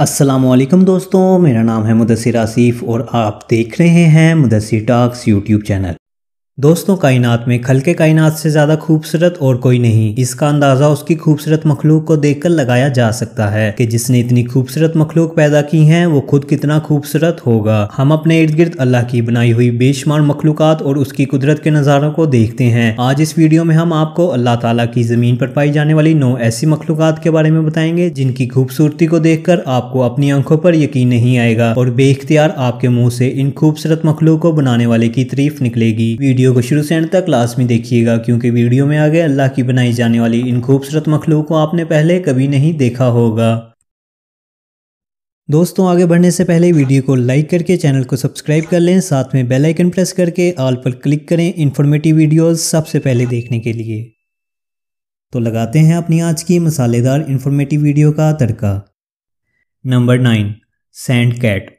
असलम दोस्तों मेरा नाम है मुदसर आसिफ और आप देख रहे हैं मुदसर टाक्स यूट्यूब चैनल दोस्तों कायनात में खल के कायनात से ज़्यादा खूबसूरत और कोई नहीं इसका अंदाज़ा उसकी खूबसूरत मखलूक को देखकर लगाया जा सकता है कि जिसने इतनी खूबसूरत मखलूक पैदा की है वो खुद कितना खूबसूरत होगा हम अपने इर्द गिर्द अल्लाह की बनाई हुई बेशुमार मखलूक और उसकी कुदरत के नज़ारों को देखते हैं आज इस वीडियो में हम आपको अल्लाह तला की ज़मीन पर पाई जाने वाली नौ ऐसी मखलूक के बारे में बताएंगे जिनकी खूबसूरती को देख कर आपको अपनी आंखों पर यकीन नहीं आएगा और बेख्तियार आपके मुँह से इन खूबसूरत मखलूक को बनाने वाले की तरीफ निकलेगी वीडियो वीडियो को शुरू से एंड तक लास्ट में देखिएगा क्योंकि वीडियो में आगे अल्लाह की बनाई जाने वाली इन खूबसूरत मखलूक को आपने पहले कभी नहीं देखा होगा दोस्तों आगे बढ़ने से पहले वीडियो को लाइक करके चैनल को सब्सक्राइब कर लें साथ में बेल आइकन प्रेस करके ऑल पर क्लिक करें इन्फॉर्मेटिव वीडियोस सबसे पहले देखने के लिए तो लगाते हैं अपनी आज की मसालेदार इन्फॉर्मेटिव वीडियो का तड़का नंबर नाइन सैंड कैट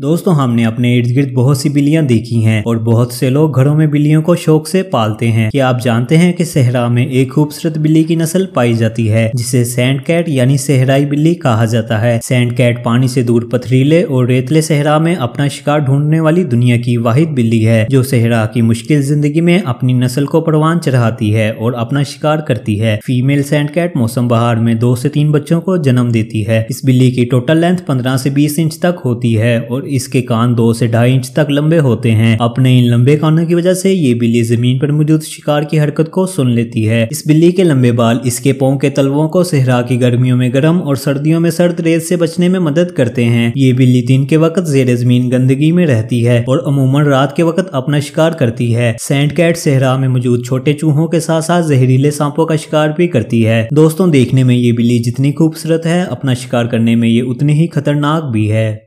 दोस्तों हमने अपने इर्द गिर्द बहुत सी बिल्लियां देखी हैं और बहुत से लोग घरों में बिल्लियों को शौक से पालते हैं कि आप जानते हैं कि सहरा में एक खूबसूरत बिल्ली की नस्ल पाई जाती है जिसे सैंड कैट यानी सहराई बिल्ली कहा जाता है सैंड कैट पानी से दूर पथरीले और रेतले सहरा में अपना शिकार ढूंढने वाली दुनिया की वाहिद बिल्ली है जो सहरा की मुश्किल जिंदगी में अपनी नस्ल को परवान चढ़ाती है और अपना शिकार करती है फीमेल सैंड कैट मौसम बहार में दो से तीन बच्चों को जन्म देती है इस बिल्ली की टोटल लेंथ पंद्रह से बीस इंच तक होती है और इसके कान दो से ढाई इंच तक लंबे होते हैं अपने इन लंबे कानों की वजह से ये बिल्ली जमीन पर मौजूद शिकार की हरकत को सुन लेती है इस बिल्ली के लंबे बाल इसके पाओ के तलवों को सहरा की गर्मियों में गर्म और सर्दियों में सर्द रेत से बचने में मदद करते हैं ये बिल्ली दिन के वक्त जेर जमीन गंदगी में रहती है और अमूमन रात के वक्त अपना शिकार करती है सेंट कैट सहरा में मौजूद छोटे चूहों के साथ साथ जहरीले सांपों का शिकार भी करती है दोस्तों देखने में ये बिल्ली जितनी खूबसूरत है अपना शिकार करने में ये उतनी ही खतरनाक भी है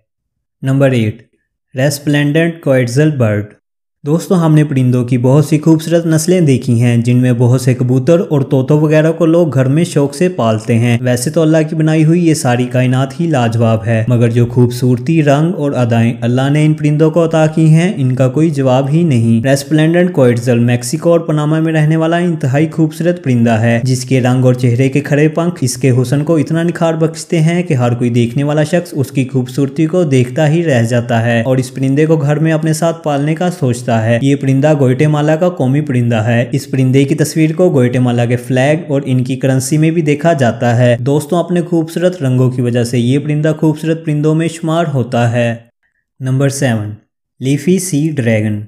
Number 8. Resplendent bird. दोस्तों हमने परिंदों की बहुत सी खूबसूरत नस्लें देखी हैं जिनमें बहुत से कबूतर और तोतों वगैरह को लोग घर में शौक से पालते हैं वैसे तो अल्लाह की बनाई हुई ये सारी कायनात ही लाजवाब है मगर जो खूबसूरती रंग और अदाएं अल्लाह ने इन परिंदों को अता की हैं इनका कोई जवाब ही नहीं रेस्प्लेंडेंट कोइटल मैक्सिको और पनामा में रहने वाला इंतहाई खूबसूरत परिंदा है जिसके रंग और चेहरे के खड़े पंख इसके हुसन को इतना निखार बख्शते हैं की हर कोई देखने वाला शख्स उसकी खूबसूरती को देखता ही रह जाता है और इस परिंदे को घर में अपने साथ पालने का सोचता हिस्सा है ये परिंदा गोयटेमाला का कौमी परिंदा है इस परिंदे की तस्वीर को गोयटेमाला के फ्लैग और इनकी करंसी में भी देखा जाता है दोस्तों अपने खूबसूरत रंगों की वजह से ये परिंदा खूबसूरत परिंदों में शुमार होता है number seven leafy sea dragon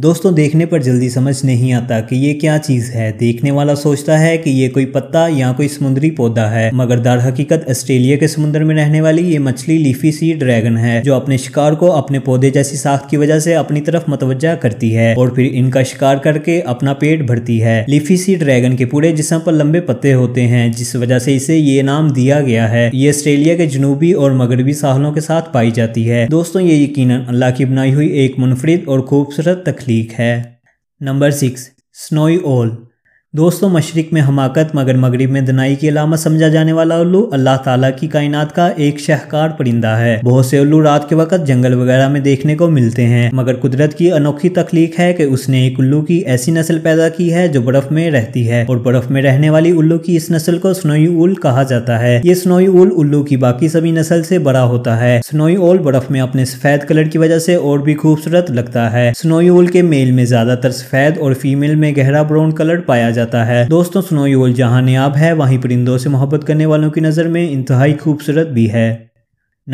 दोस्तों देखने पर जल्दी समझ नहीं आता कि ये क्या चीज़ है देखने वाला सोचता है कि ये कोई पत्ता या कोई समुद्री पौधा है मगर दर हकीकत ऑस्ट्रेलिया के समुद्र में रहने वाली ये मछली लीफी सी ड्रैगन है जो अपने शिकार को अपने पौधे जैसी साख की वजह से अपनी तरफ मतवजा करती है और फिर इनका शिकार करके अपना पेट भरती है लीफी सी ड्रैगन के पूरे जिसम पर लंबे पत्ते होते हैं जिस वजह से इसे ये नाम दिया गया है ये ऑस्ट्रेलिया के जनूबी और मगरबी साहलों के साथ पाई जाती है दोस्तों ये यकीन अल्लाह की बनाई हुई एक मुनफरद और खूबसूरत तकलीफ ठीक है नंबर सिक्स स्नोई ओल दोस्तों मशरक में हमाकत मगर मगरब में दनाई की अलामत समझा जाने वाला उल्लू अल्लाह ताला की कायनात का एक शहकार परिंदा है बहुत से उल्लू रात के वक्त जंगल वगैरह में देखने को मिलते हैं मगर कुदरत की अनोखी तखलीक है कि उसने एक उल्लू की ऐसी नस्ल पैदा की है जो बर्फ में रहती है और बर्फ में रहने वाली उल्लू की इस नस्ल को स्नोई उल कहा जाता है ये स्नोई उल उल्लू की बाकी सभी नस्ल से बड़ा होता है स्नोई उल बर्फ में अपने सफेद कलर की वजह से और भी खूबसूरत लगता है स्नोई उल के मेल में ज्यादातर सफेद और फीमेल में गहरा ब्राउन कलर पाया जाता है दोस्तों स्नो योल जहाँ नयाब है वहीं परिंदों से मोहब्बत करने वालों की नज़र में इंतहाई खूबसूरत भी है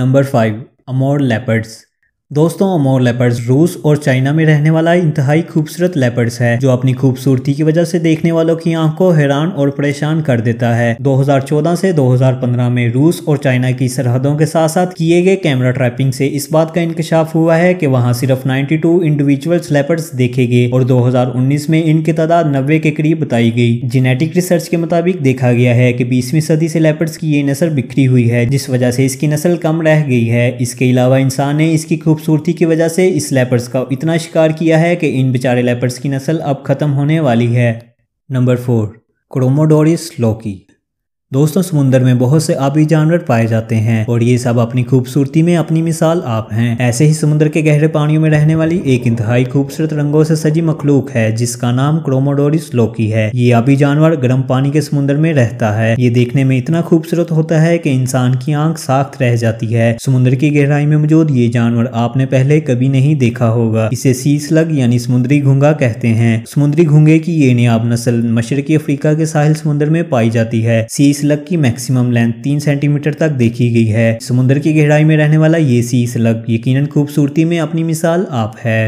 नंबर फाइव अमोर लेपर्ड्स दोस्तों अमोर लेपर्ड्स रूस और चाइना में रहने वाला इंतहाई खूबसूरत लेपर्ड्स है जो अपनी खूबसूरती की वजह से देखने वालों की आंख को हैरान और परेशान कर देता है 2014 से 2015 में रूस और चाइना की सरहदों के साथ साथ किए गए कैमरा ट्रैपिंग से इस बात का इंकशाफ हुआ है कि वहां सिर्फ 92 टू इंडिविजुअल्स लेपर्ड्स देखे गए और दो में इनकी तादाद नब्बे के करीब बताई गई जेनेटिक रिसर्च के मुताबिक देखा गया है की बीसवीं सदी से लेपर्ड्स की ये नस्ल बिखरी हुई है जिस वजह से इसकी नस्ल कम रह गई है इसके अलावा इंसान ने इसकी खूब खूबसूरती की वजह से इस लेपर्स का इतना शिकार किया है कि इन बेचारे लेपर्स की नस्ल अब ख़त्म होने वाली है नंबर फोर क्रोमोडोरिस लौकी दोस्तों समुद्र में बहुत से आबी जानवर पाए जाते हैं और ये सब अपनी खूबसूरती में अपनी मिसाल आप हैं ऐसे ही समुद्र के गहरे पानियों में रहने वाली एक इंतहाई खूबसूरत रंगों से सजी मखलूक है जिसका नाम क्रोमोडोरिस लोकी है ये आबी जानवर गर्म पानी के समुद्र में रहता है ये देखने में इतना खूबसूरत होता है की इंसान की आंख साख्त रह जाती है समुद्र की गहराई में मौजूद ये जानवर आपने पहले कभी नहीं देखा होगा इसे सीसलग यानी समुद्री घुंगा कहते हैं समुद्री घुंगे की ये नियाब नस्ल मशरकी अफ्रीका के साहिल समुद्र में पाई जाती है सीस स्लग की मैक्सिमम लेंथ तीन सेंटीमीटर तक देखी गई है समुद्र की गहराई में रहने वाला ये सी स्लग यकीनन खूबसूरती में अपनी मिसाल आप है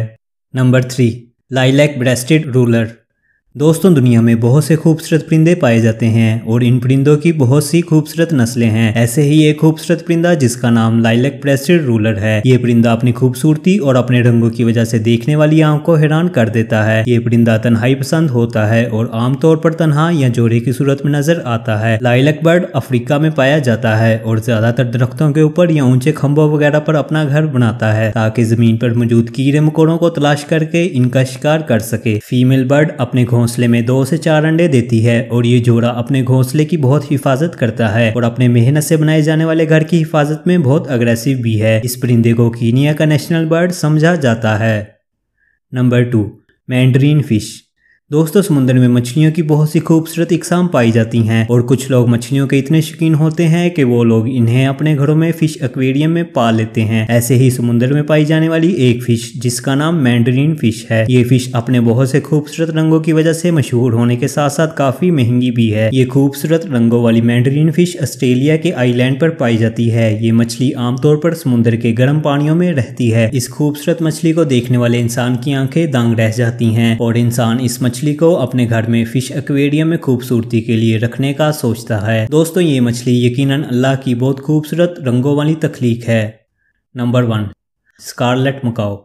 number three lilac breasted roller दोस्तों दुनिया में बहुत से खूबसूरत परिंदे पाए जाते हैं और इन परिंदों की बहुत सी खूबसूरत नस्लें हैं ऐसे ही एक खूबसूरत परिंदा जिसका नाम लाइलक प्रेस्टेड रूलर है ये परिंदा अपनी खूबसूरती और अपने रंगों की वजह से देखने वाली आंख को हैरान कर देता है ये परिंदा तनहाई पसंद होता है और आमतौर पर तनहा या जोड़े की सूरत में नजर आता है लाइलक बर्ड अफ्रीका में पाया जाता है और ज्यादातर दरख्तों के ऊपर या ऊंचे खम्भों वगैरह पर अपना घर बनाता है ताकि जमीन पर मौजूद कीड़े मकोड़ों को तलाश करके इनका शिकार कर सके फीमेल बर्ड अपने घों घोंसले में दो से चार अंडे देती है और ये जोड़ा अपने घोंसले की बहुत हिफाजत करता है और अपने मेहनत से बनाए जाने वाले घर की हिफाजत में बहुत अग्रेसिव भी है इस परिंदे को कीनिया का नेशनल बर्ड समझा जाता है नंबर टू मैंड्रीन फिश दोस्तों समुद्र में मछलियों की बहुत सी खूबसूरत इकसाम पाई जाती हैं और कुछ लोग मछलियों के इतने शौकीन होते हैं कि वो लोग इन्हें अपने घरों में फिश एक्वेरियम में पाल लेते हैं ऐसे ही समुद्र में पाई जाने वाली एक फिश जिसका नाम मैंडरीन फिश है ये फिश अपने बहुत से खूबसूरत रंगों की वजह से मशहूर होने के साथ साथ काफी महंगी भी है ये खूबसूरत रंगों वाली मैंडरीन फिश ऑस्ट्रेलिया के आईलैंड पर पाई जाती है ये मछली आमतौर पर समुद्र के गर्म पानियों में रहती है इस खूबसूरत मछली को देखने वाले इंसान की आंखें दांग रह जाती है और इंसान इस मछली को अपने घर में फिश एक्वेरियम में खूबसूरती के लिए रखने का सोचता है दोस्तों ये मछली यकीनन अल्लाह की बहुत खूबसूरत रंगों वाली तख्लीक है नंबर वन स्कारलेट मकाओ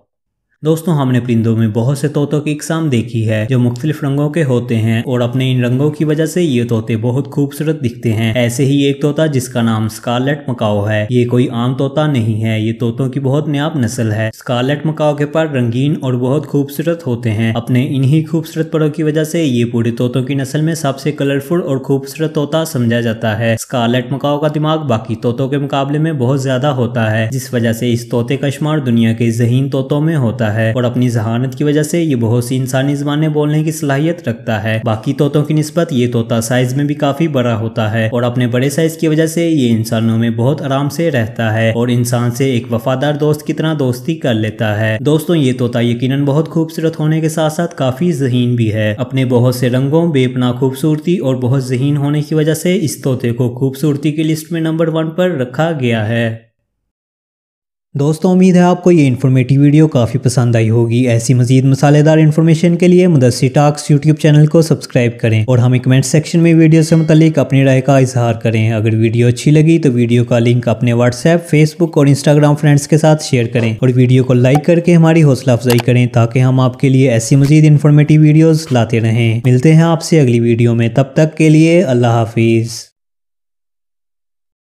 दोस्तों हमने परिंदों में बहुत से तोतों की इकसाम देखी है जो मुख्तलिफ रंगों के होते हैं और अपने इन रंगों की वजह से ये तोते बहुत खूबसूरत दिखते हैं ऐसे ही एक तोता जिसका नाम स्कारलेट मकाओ है ये कोई आम तोता नहीं है ये तोतों की बहुत नयाब नस्ल है स्कारलेट मकाओ के पर रंगीन और बहुत खूबसूरत होते हैं अपने इन्ही खूबसूरत पड़ों की वजह से ये पूरे तोतों की नस्ल में सबसे कलरफुल और खूबसूरत तोता समझा जाता है स्कारलेट मकाओ का दिमाग बाकी तोतों के मुकाबले में बहुत ज्यादा होता है जिस वजह से इस तोते का शुमार दुनिया के जहीन तोतों में होता है है और अपनी जहानत की वजह से ये बहुत सी इंसानी जबान बोलने की सलाहियत रखता है बाकी तोतों की नस्बत ये तोता साइज में भी काफी बड़ा होता है और अपने बड़े साइज की वजह से ये इंसानों में बहुत आराम से रहता है और इंसान से एक वफादार दोस्त की तरह दोस्ती कर लेता है दोस्तों ये तोता यकीनन बहुत खूबसूरत होने के साथ साथ काफी जहीन भी है अपने बहुत से रंगों बेपना खूबसूरती और बहुत जहीन होने की वजह से इस तोते को खूबसूरती की लिस्ट में नंबर वन पर रखा गया है दोस्तों उम्मीद है आपको ये इन्फॉर्मेटिव वीडियो काफ़ी पसंद आई होगी ऐसी मजीद मसालेदार इन्फॉर्मेशन के लिए मदरसी टाक्स यूट्यूब चैनल को सब्सक्राइब करें और हमें कमेंट सेक्शन में वीडियो से मुतलिक अपनी राय का इजहार करें अगर वीडियो अच्छी लगी तो वीडियो का लिंक अपने व्हाट्सएप फेसबुक और इंस्टाग्राम फ्रेंड्स के साथ शेयर करें और वीडियो को लाइक करके हमारी हौसला अफजाई करें ताकि हम आपके लिए ऐसी मजीद इन्फॉर्मेटिव वीडियोज़ लाते रहें मिलते हैं आपसे अगली वीडियो में तब तक के लिए अल्लाह हाफिज़